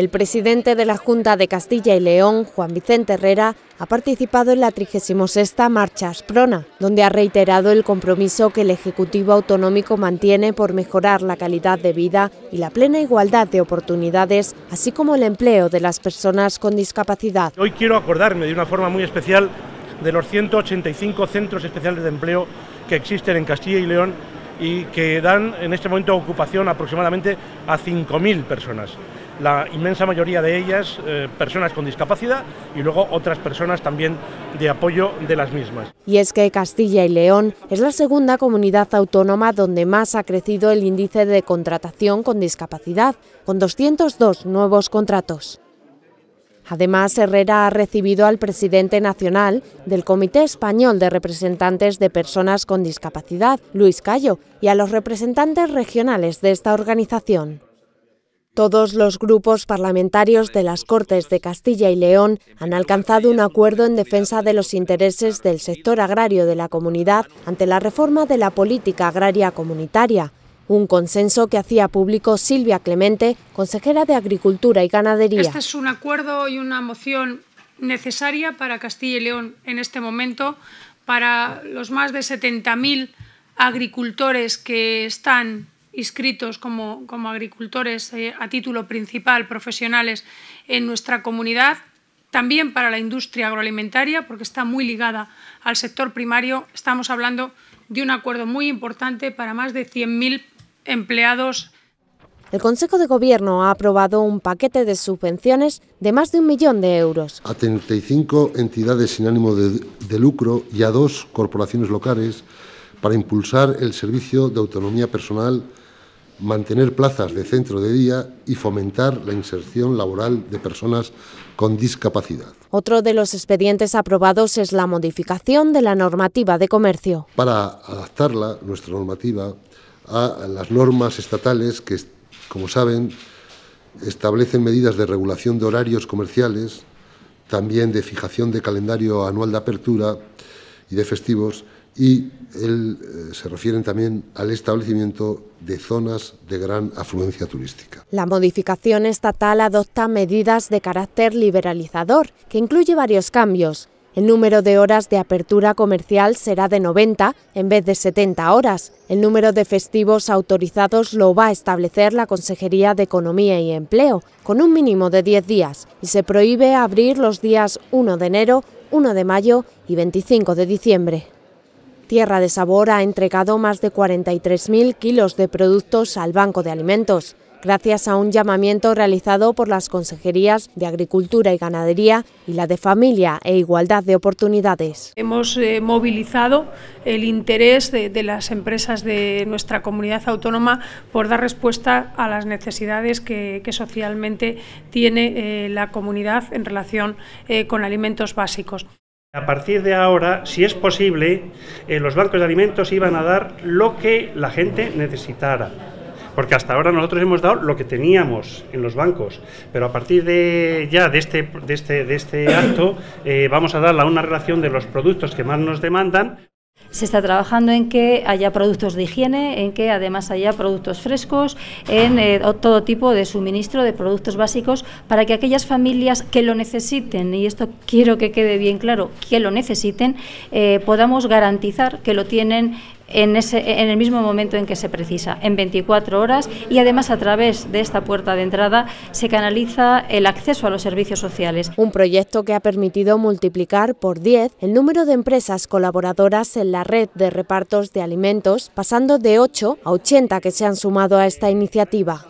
El presidente de la Junta de Castilla y León, Juan Vicente Herrera, ha participado en la 36 Marcha Asprona, donde ha reiterado el compromiso que el Ejecutivo Autonómico mantiene por mejorar la calidad de vida y la plena igualdad de oportunidades, así como el empleo de las personas con discapacidad. Hoy quiero acordarme de una forma muy especial de los 185 centros especiales de empleo que existen en Castilla y León y que dan en este momento ocupación aproximadamente a 5.000 personas la inmensa mayoría de ellas eh, personas con discapacidad y luego otras personas también de apoyo de las mismas. Y es que Castilla y León es la segunda comunidad autónoma donde más ha crecido el índice de contratación con discapacidad, con 202 nuevos contratos. Además, Herrera ha recibido al presidente nacional del Comité Español de Representantes de Personas con Discapacidad, Luis Callo, y a los representantes regionales de esta organización. Todos los grupos parlamentarios de las Cortes de Castilla y León han alcanzado un acuerdo en defensa de los intereses del sector agrario de la comunidad ante la reforma de la política agraria comunitaria, un consenso que hacía público Silvia Clemente, consejera de Agricultura y Ganadería. Este es un acuerdo y una moción necesaria para Castilla y León en este momento, para los más de 70.000 agricultores que están inscritos como, agricultores eh, a título principal, profesionales, en nuestra comunidad, también para la industria agroalimentaria, porque está muy ligada al sector primario. Estamos hablando de un acuerdo muy importante para más de 100.000 empleados. El Consejo de Gobierno ha aprobado un paquete de subvenciones de más de un millón de euros. A 35 entidades sin ánimo de lucro y a dos corporaciones locales para impulsar el servicio de autonomía personal mantener plazas de centro de día y fomentar la inserción laboral de personas con discapacidad. Otro de los expedientes aprobados es la modificación de la normativa de comercio. Para adaptarla, nuestra normativa, a las normas estatales que, como saben, establecen medidas de regulación de horarios comerciales, también de fijación de calendario anual de apertura y de festivos y eh, se refieren también al establecimiento de zonas de gran afluencia turística. La modificación estatal adopta medidas de carácter liberalizador, que incluye varios cambios. El número de horas de apertura comercial será de 90 en vez de 70 horas. El número de festivos autorizados lo va a establecer la Consejería de Economía y Empleo, con un mínimo de 10 días, y se prohíbe abrir los días 1 de enero, 1 de mayo y 25 de diciembre. Tierra de Sabor ha entregado más de 43.000 kilos de productos al Banco de Alimentos gracias a un llamamiento realizado por las consejerías de Agricultura y Ganadería y la de Familia e Igualdad de Oportunidades. Hemos eh, movilizado el interés de, las empresas de nuestra comunidad autónoma por dar respuesta a las necesidades que, socialmente tiene eh, la comunidad en relación eh, con alimentos básicos. A partir de ahora, si es posible, los bancos de alimentos iban a dar lo que la gente necesitara. Porque hasta ahora nosotros hemos dado lo que teníamos en los bancos, pero a partir de ya de este, de este, de este acto eh, vamos a darle una relación de los productos que más nos demandan. Se está trabajando en que haya productos de higiene, en que además haya productos frescos, en eh, todo tipo de suministro de productos básicos para que aquellas familias que lo necesiten, y esto quiero que quede bien claro, que lo necesiten, eh, podamos garantizar que lo tienen en, el mismo momento en que se precisa, en 24 horas, y además a través de esta puerta de entrada se canaliza el acceso a los servicios sociales. Un proyecto que ha permitido multiplicar por 10 el número de empresas colaboradoras en la red de repartos de alimentos, pasando de 8 a 80 que se han sumado a esta iniciativa.